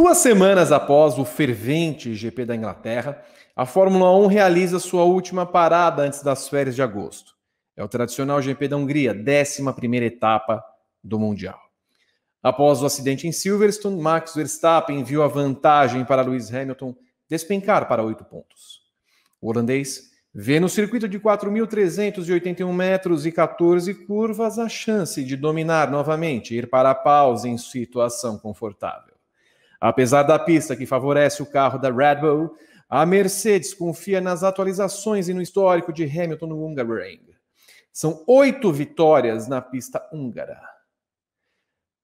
Duas semanas após o fervente GP da Inglaterra, a Fórmula 1 realiza sua última parada antes das férias de agosto. É o tradicional GP da Hungria, 11 etapa do Mundial. Após o acidente em Silverstone, Max Verstappen viu a vantagem para Lewis Hamilton despencar para oito pontos. O holandês vê no circuito de 4.381 metros e 14 curvas a chance de dominar novamente e ir para a pausa em situação confortável. Apesar da pista que favorece o carro da Red Bull, a Mercedes confia nas atualizações e no histórico de Hamilton no Hungaroring. São oito vitórias na pista húngara.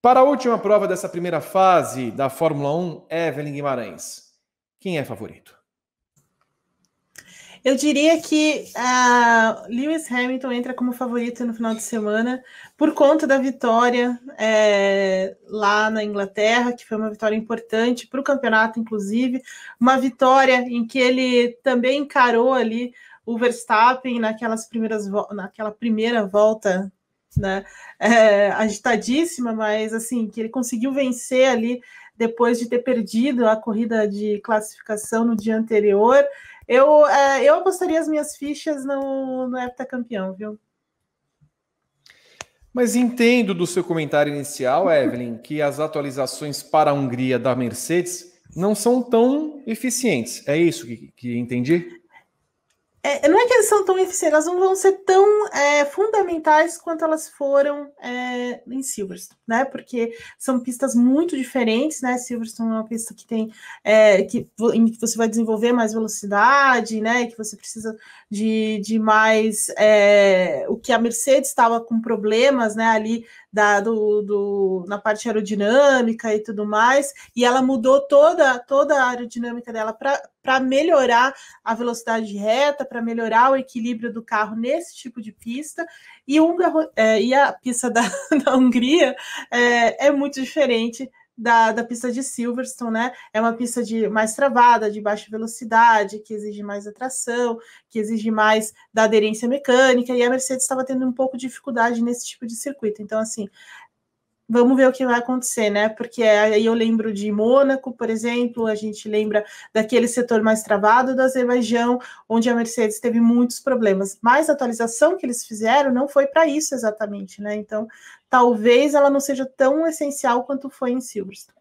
Para a última prova dessa primeira fase da Fórmula 1, Evelyn Guimarães, quem é favorito? Eu diria que ah, Lewis Hamilton entra como favorito no final de semana por conta da vitória é, lá na Inglaterra, que foi uma vitória importante para o campeonato, inclusive, uma vitória em que ele também encarou ali o Verstappen naquelas primeiras naquela primeira volta né, é, agitadíssima, mas assim que ele conseguiu vencer ali depois de ter perdido a corrida de classificação no dia anterior. Eu, é, eu apostaria as minhas fichas no, no heptacampeão, viu? Mas entendo do seu comentário inicial, Evelyn, que as atualizações para a Hungria da Mercedes não são tão eficientes. É isso que, que entendi? É, é, não é que elas são tão eficientes, elas não vão ser tão é, fundamentais quanto elas foram é, em Silverstone, né? Porque são pistas muito diferentes, né? Silverstone é uma pista que tem é, que, em que você vai desenvolver mais velocidade, né? Que você precisa de, de mais é, o que a Mercedes estava com problemas, né? Ali da, do, do, na parte aerodinâmica e tudo mais, e ela mudou toda toda a aerodinâmica dela para melhorar a velocidade reta, para melhorar o equilíbrio do carro nesse tipo de pista, e, é, e a pista da, da Hungria é, é muito diferente da, da, pista de Silverstone, né? É uma pista de mais travada, de baixa velocidade, que exige mais atração, que exige mais da aderência mecânica, e a Mercedes estava tendo um pouco de dificuldade nesse tipo de circuito. Então, assim, vamos ver o que vai acontecer, né? Porque aí eu lembro de Mônaco, por exemplo, a gente lembra daquele setor mais travado do Azerbaijão, onde a Mercedes teve muitos problemas. Mas a atualização que eles fizeram não foi para isso exatamente, né? Então, talvez ela não seja tão essencial quanto foi em Silverstone.